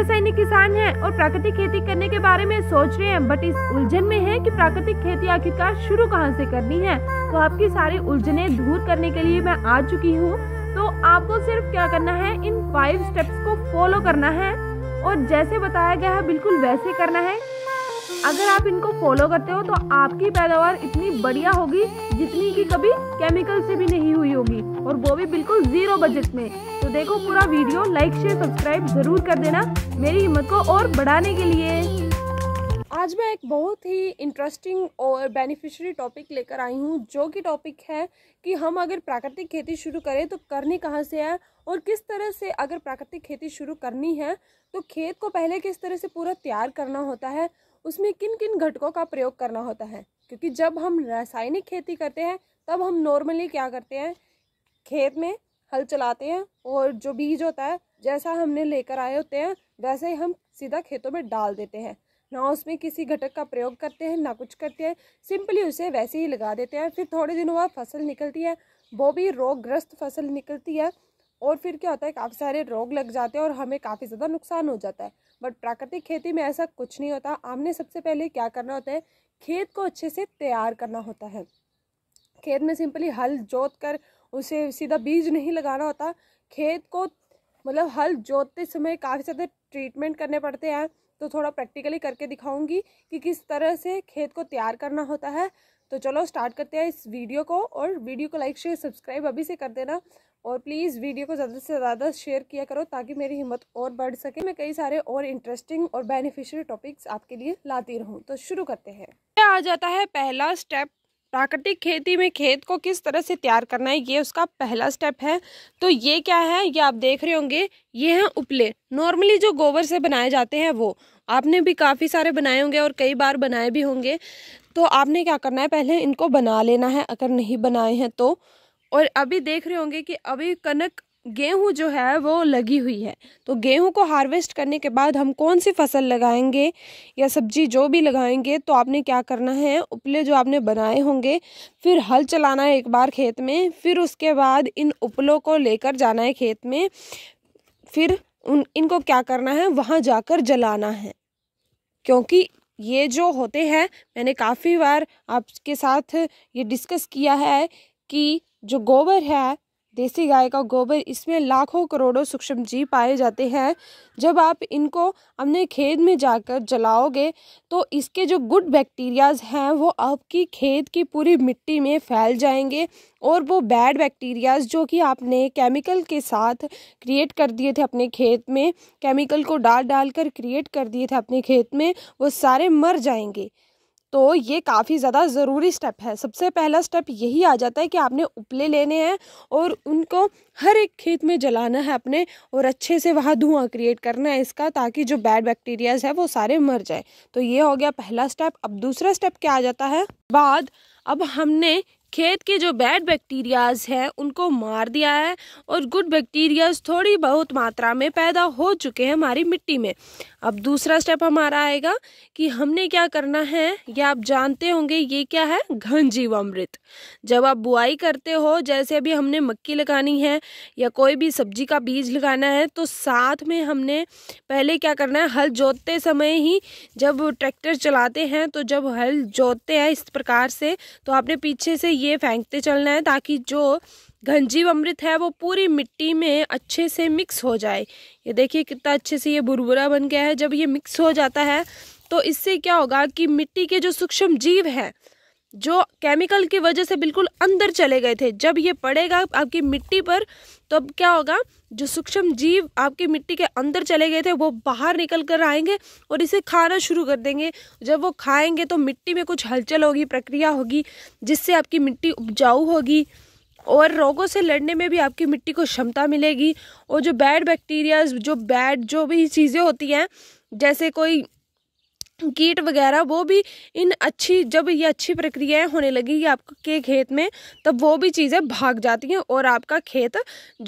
रासायनिक किसान हैं और प्राकृतिक खेती करने के बारे में सोच रहे हैं बट इस उलझन में है कि प्राकृतिक खेती आखिरकार शुरू कहाँ से करनी है तो आपकी सारी उलझने दूर करने के लिए मैं आ चुकी हूँ तो आपको सिर्फ क्या करना है इन फाइव स्टेप्स को फॉलो करना है और जैसे बताया गया है बिल्कुल वैसे करना है अगर आप इनको फॉलो करते हो तो आपकी पैदावार इतनी बढ़िया होगी जितनी कि कभी केमिकल से भी नहीं हुई होगी और वो भी बिल्कुल ज़ीरो बजट में तो देखो पूरा वीडियो लाइक शेयर सब्सक्राइब ज़रूर कर देना मेरी हिम्मत को और बढ़ाने के लिए आज मैं एक बहुत ही इंटरेस्टिंग और बेनिफिशियरी टॉपिक लेकर आई हूँ जो कि टॉपिक है कि हम अगर प्राकृतिक खेती शुरू करें तो करनी कहाँ से है और किस तरह से अगर प्राकृतिक खेती शुरू करनी है तो खेत को पहले किस तरह से पूरा तैयार करना होता है उसमें किन किन घटकों का प्रयोग करना होता है क्योंकि जब हम रासायनिक खेती करते हैं तब हम नॉर्मली क्या करते हैं खेत में हल चलाते हैं और जो बीज होता है जैसा हमने लेकर आए होते हैं वैसे ही हम सीधा खेतों में डाल देते हैं ना उसमें किसी घटक का प्रयोग करते हैं ना कुछ करते हैं सिंपली उसे वैसे ही लगा देते हैं फिर थोड़े दिनों बाद फसल निकलती है वो भी रोगग्रस्त फसल निकलती है और फिर क्या होता है काफ़ी सारे रोग लग जाते हैं और हमें काफ़ी ज़्यादा नुकसान हो जाता है बट प्राकृतिक खेती में ऐसा कुछ नहीं होता हमने सबसे पहले क्या करना होता है खेत को अच्छे से तैयार करना होता है खेत में सिंपली हल जोत कर उसे सीधा बीज नहीं लगाना होता खेत को मतलब हल जोतते समय काफ़ी ज़्यादा ट्रीटमेंट करने पड़ते हैं तो थोड़ा प्रैक्टिकली करके दिखाऊंगी कि किस तरह से खेत को तैयार करना होता है तो चलो स्टार्ट करते हैं इस वीडियो को और वीडियो को लाइक शेयर सब्सक्राइब अभी से कर देना और प्लीज़ वीडियो को ज़्यादा से ज़्यादा शेयर किया करो ताकि मेरी हिम्मत और बढ़ सके मैं कई सारे और इंटरेस्टिंग और बेनिफिशियल टॉपिक्स आपके लिए लाती रहूँ तो शुरू करते हैं आ जाता है पहला स्टेप प्राकृतिक खेती में खेत को किस तरह से तैयार करना है ये उसका पहला स्टेप है तो ये क्या है ये आप देख रहे होंगे ये हैं उपले नॉर्मली जो गोबर से बनाए जाते हैं वो आपने भी काफ़ी सारे बनाए होंगे और कई बार बनाए भी होंगे तो आपने क्या करना है पहले इनको बना लेना है अगर नहीं बनाए हैं तो और अभी देख रहे होंगे कि अभी कनक गेहूं जो है वो लगी हुई है तो गेहूं को हार्वेस्ट करने के बाद हम कौन सी फसल लगाएंगे या सब्जी जो भी लगाएंगे तो आपने क्या करना है उपले जो आपने बनाए होंगे फिर हल चलाना है एक बार खेत में फिर उसके बाद इन उपलों को लेकर जाना है खेत में फिर उन इनको क्या करना है वहाँ जाकर जलाना है क्योंकि ये जो होते हैं मैंने काफ़ी बार आपके साथ ये डिस्कस किया है कि जो गोबर है देसी गाय का गोबर इसमें लाखों करोड़ों सूक्ष्म जीव पाए जाते हैं जब आप इनको अपने खेत में जाकर जलाओगे तो इसके जो गुड बैक्टीरियाज हैं वो आपकी खेत की पूरी मिट्टी में फैल जाएंगे और वो बैड बैक्टीरियाज जो कि आपने केमिकल के साथ क्रिएट कर दिए थे अपने खेत में केमिकल को डाल डाल कर क्रिएट कर दिए थे अपने खेत में वो सारे मर जाएंगे तो ये काफ़ी ज़्यादा ज़रूरी स्टेप है सबसे पहला स्टेप यही आ जाता है कि आपने उपले लेने हैं और उनको हर एक खेत में जलाना है अपने और अच्छे से वहाँ धुआं क्रिएट करना है इसका ताकि जो बैड बैक्टीरियाज है वो सारे मर जाए तो ये हो गया पहला स्टेप अब दूसरा स्टेप क्या आ जाता है बाद अब हमने खेत के जो बैड बैक्टीरियाज हैं उनको मार दिया है और गुड बैक्टीरियाज थोड़ी बहुत मात्रा में पैदा हो चुके हैं हमारी मिट्टी में अब दूसरा स्टेप हमारा आएगा कि हमने क्या करना है या आप जानते होंगे ये क्या है घन जीवामृत जब आप बुआई करते हो जैसे अभी हमने मक्की लगानी है या कोई भी सब्जी का बीज लगाना है तो साथ में हमने पहले क्या करना है हल जोतते समय ही जब ट्रैक्टर चलाते हैं तो जब हल जोतते हैं इस प्रकार से तो आपने पीछे से ये फेंकते चलना है ताकि जो घंजीव अमृत है वो पूरी मिट्टी में अच्छे से मिक्स हो जाए ये देखिए कितना अच्छे से ये भुरभुरा बन गया है जब ये मिक्स हो जाता है तो इससे क्या होगा कि मिट्टी के जो सूक्ष्म जीव हैं जो केमिकल की वजह से बिल्कुल अंदर चले गए थे जब ये पड़ेगा आपकी मिट्टी पर तो अब क्या होगा जो सूक्ष्म जीव आपकी मिट्टी के अंदर चले गए थे वो बाहर निकल कर आएंगे और इसे खाना शुरू कर देंगे जब वो खाएंगे तो मिट्टी में कुछ हलचल होगी प्रक्रिया होगी जिससे आपकी मिट्टी उपजाऊ होगी और रोगों से लड़ने में भी आपकी मिट्टी को क्षमता मिलेगी और जो बैड बैक्टीरियाज जो बैड जो भी चीज़ें होती हैं जैसे कोई कीट वगैरह वो भी इन अच्छी जब ये अच्छी प्रक्रियाएं होने लगी आपके खेत में तब वो भी चीज़ें भाग जाती हैं और आपका खेत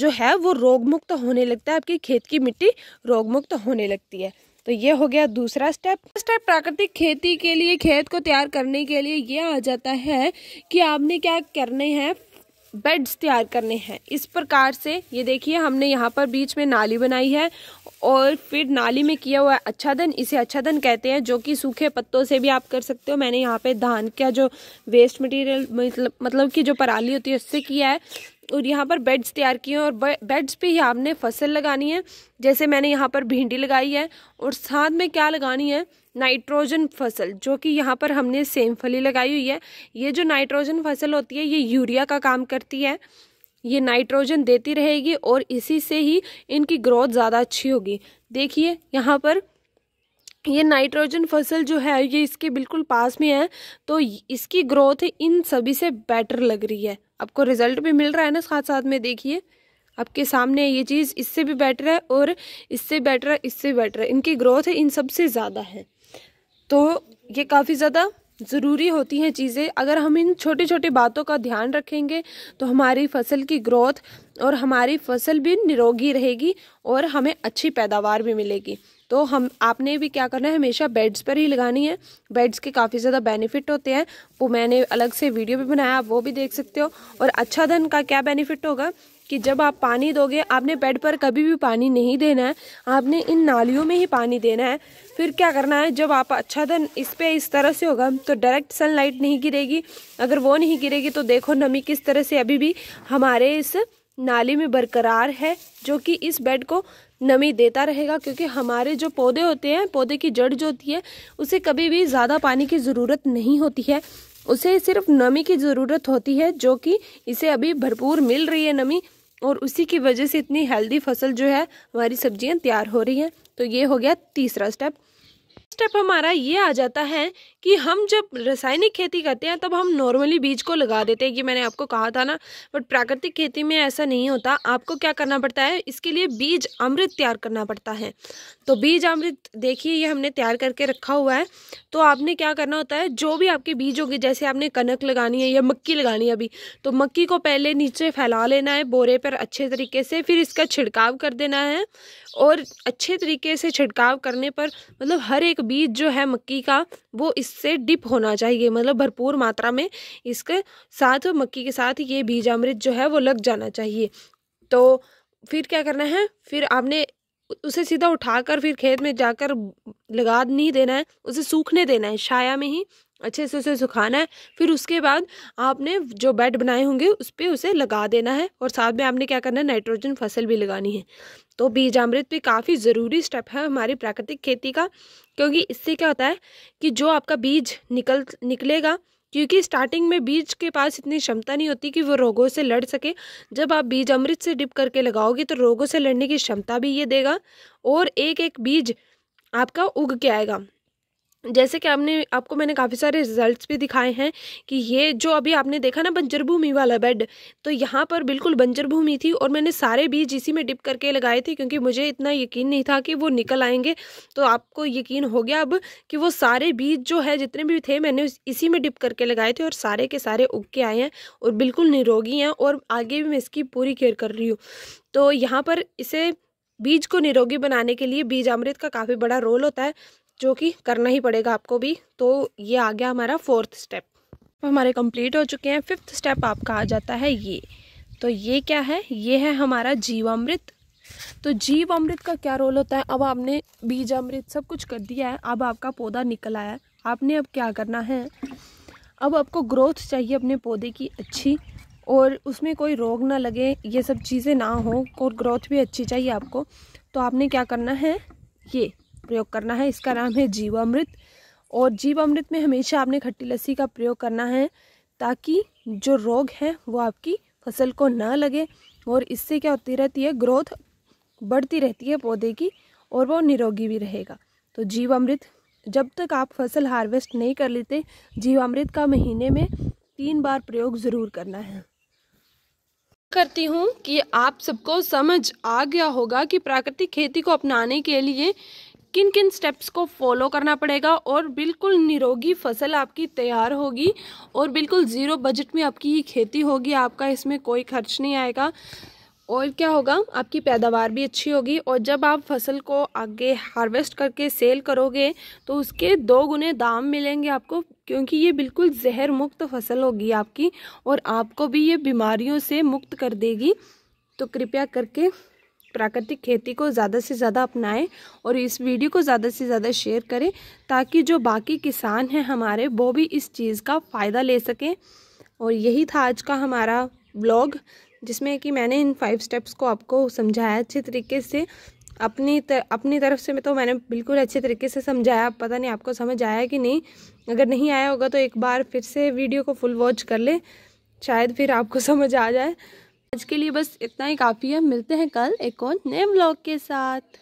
जो है वो रोगमुक्त होने लगता है आपकी खेत की मिट्टी रोगमुक्त होने लगती है तो ये हो गया दूसरा स्टेप स्टेप प्राकृतिक खेती के लिए खेत को तैयार करने के लिए ये आ जाता है कि आपने क्या करने हैं बेड्स तैयार करने हैं इस प्रकार से ये देखिए हमने यहाँ पर बीच में नाली बनाई है और फिर नाली में किया हुआ अच्छादन इसे अच्छादन कहते हैं जो कि सूखे पत्तों से भी आप कर सकते हो मैंने यहाँ पे धान का जो वेस्ट मटेरियल मतलब मतलब कि जो पराली होती है उससे किया है और यहाँ पर बेड्स तैयार किए हैं और बेड्स पे ही आपने फसल लगानी है जैसे मैंने यहाँ पर भिंडी लगाई है और साथ में क्या लगानी है नाइट्रोजन फसल जो कि यहाँ पर हमने सेम फली लगाई हुई है ये जो नाइट्रोजन फसल होती है ये यूरिया का काम करती है ये नाइट्रोजन देती रहेगी और इसी से ही इनकी ग्रोथ ज़्यादा अच्छी होगी देखिए यहाँ पर ये नाइट्रोजन फसल जो है ये इसके बिल्कुल पास में है तो इसकी ग्रोथ इन सभी से बेटर लग रही है आपको रिजल्ट भी मिल रहा है ना साथ साथ में देखिए आपके सामने ये चीज़ इससे भी बेटर है और इससे बेटर है इससे बेटर है इनकी ग्रोथ इन सबसे ज़्यादा है तो ये काफ़ी ज़्यादा ज़रूरी होती हैं चीज़ें अगर हम इन छोटी छोटी बातों का ध्यान रखेंगे तो हमारी फसल की ग्रोथ और हमारी फसल भी निरोगी रहेगी और हमें अच्छी पैदावार भी मिलेगी तो हम आपने भी क्या करना है हमेशा बेड्स पर ही लगानी है बेड्स के काफ़ी ज़्यादा बेनिफिट होते हैं वो मैंने अलग से वीडियो भी बनाया आप वो भी देख सकते हो और अच्छा धन का क्या बेनिफिट होगा कि जब आप पानी दोगे आपने बेड पर कभी भी पानी नहीं देना है आपने इन नालियों में ही पानी देना है फिर क्या करना है जब आप अच्छा धन इस पर इस तरह से होगा तो डायरेक्ट सनलाइट नहीं गिरेगी अगर वो नहीं गिरेगी तो देखो नमी किस तरह से अभी भी हमारे इस नाली में बरकरार है जो कि इस बेड को नमी देता रहेगा क्योंकि हमारे जो पौधे होते हैं पौधे की जड़ जो होती है उसे कभी भी ज़्यादा पानी की ज़रूरत नहीं होती है उसे सिर्फ नमी की ज़रूरत होती है जो कि इसे अभी भरपूर मिल रही है नमी और उसी की वजह से इतनी हेल्दी फसल जो है हमारी सब्जियां तैयार हो रही हैं तो ये हो गया तीसरा स्टेप स्टेप हमारा ये आ जाता है कि हम जब रासायनिक खेती करते हैं तब हम नॉर्मली बीज को लगा देते हैं कि मैंने आपको कहा था ना बट प्राकृतिक खेती में ऐसा नहीं होता आपको क्या करना पड़ता है इसके लिए बीज अमृत तैयार करना पड़ता है तो बीज अमृत देखिए ये हमने तैयार करके रखा हुआ है तो आपने क्या करना होता है जो भी आपके बीज होगी जैसे आपने कनक लगानी है या मक्की लगानी है अभी तो मक्की को पहले नीचे फैला लेना है बोरे पर अच्छे तरीके से फिर इसका छिड़काव कर देना है और अच्छे तरीके से छिड़काव करने पर मतलब हर एक बीज जो है मक्की का वो इससे डिप होना चाहिए मतलब भरपूर मात्रा में इसके साथ मक्की के साथ ये बीज अमृत जो है वो लग जाना चाहिए तो फिर क्या करना है फिर आपने उसे सीधा उठाकर फिर खेत में जाकर लगा नहीं देना है उसे सूखने देना है छाया में ही अच्छे से उसे सुखाना है फिर उसके बाद आपने जो बेड बनाए होंगे उस पर उसे लगा देना है और साथ में आपने क्या करना है नाइट्रोजन फसल भी लगानी है तो बीज अमृत भी काफ़ी ज़रूरी स्टेप है हमारी प्राकृतिक खेती का क्योंकि इससे क्या होता है कि जो आपका बीज निकल निकलेगा क्योंकि स्टार्टिंग में बीज के पास इतनी क्षमता नहीं होती कि वो रोगों से लड़ सके जब आप बीज अमृत से डिप करके लगाओगे तो रोगों से लड़ने की क्षमता भी ये देगा और एक एक बीज आपका उग के आएगा जैसे कि आपने आपको मैंने काफ़ी सारे रिजल्ट्स भी दिखाए हैं कि ये जो अभी आपने देखा ना बंजर भूमि वाला बेड तो यहाँ पर बिल्कुल बंजर भूमि थी और मैंने सारे बीज इसी में डिप करके लगाए थे क्योंकि मुझे इतना यकीन नहीं था कि वो निकल आएंगे तो आपको यकीन हो गया अब कि वो सारे बीज जो है जितने भी थे मैंने इसी में डिप करके लगाए थे और सारे के सारे उग के आए हैं और बिल्कुल निरोगी हैं और आगे भी मैं इसकी पूरी केयर कर रही हूँ तो यहाँ पर इसे बीज को निरोगी बनाने के लिए बीज अमृत का काफ़ी बड़ा रोल होता है जो कि करना ही पड़ेगा आपको भी तो ये आ गया हमारा फोर्थ स्टेप हमारे कंप्लीट हो चुके हैं फिफ्थ स्टेप आपका आ जाता है ये तो ये क्या है ये है हमारा जीवामृत तो जीव अमृत का क्या रोल होता है अब आपने बीज अमृत सब कुछ कर दिया है अब आपका पौधा निकल आया है आपने अब क्या करना है अब आपको ग्रोथ चाहिए अपने पौधे की अच्छी और उसमें कोई रोग ना लगे ये सब चीज़ें ना हो और ग्रोथ भी अच्छी चाहिए आपको तो आपने क्या करना है ये प्रयोग करना है इसका नाम है जीवामृत और जीवामृत में हमेशा आपने खट्टी लस्सी का प्रयोग करना है ताकि जो रोग है वो आपकी फसल को ना लगे और इससे क्या होती रहती है ग्रोथ बढ़ती रहती है पौधे की और वो निरोगी भी रहेगा तो जीवामृत जब तक आप फसल हार्वेस्ट नहीं कर लेते जीवामृत का महीने में तीन बार प्रयोग ज़रूर करना है करती हूँ कि आप सबको समझ आ गया होगा कि प्राकृतिक खेती को अपनाने के लिए किन किन स्टेप्स को फॉलो करना पड़ेगा और बिल्कुल निरोगी फसल आपकी तैयार होगी और बिल्कुल ज़ीरो बजट में आपकी ये खेती होगी आपका इसमें कोई खर्च नहीं आएगा और क्या होगा आपकी पैदावार भी अच्छी होगी और जब आप फसल को आगे हार्वेस्ट करके सेल करोगे तो उसके दो गुने दाम मिलेंगे आपको क्योंकि ये बिल्कुल जहर मुक्त फसल होगी आपकी और आपको भी ये बीमारियों से मुक्त कर देगी तो कृपया करके प्राकृतिक खेती को ज़्यादा से ज़्यादा अपनाएं और इस वीडियो को ज़्यादा से ज़्यादा शेयर करें ताकि जो बाकी किसान हैं हमारे वो भी इस चीज़ का फ़ायदा ले सकें और यही था आज का हमारा ब्लॉग जिसमें कि मैंने इन फाइव स्टेप्स को आपको समझाया अच्छे तरीके से अपनी तर, अपनी तरफ से मैं तो मैंने बिल्कुल अच्छे तरीके से समझाया पता नहीं आपको समझ आया कि नहीं अगर नहीं आया होगा तो एक बार फिर से वीडियो को फुल वॉच कर ले शायद फिर आपको समझ आ जाए आज के लिए बस इतना ही काफ़ी है मिलते हैं कल एक और नए ब्लॉग के साथ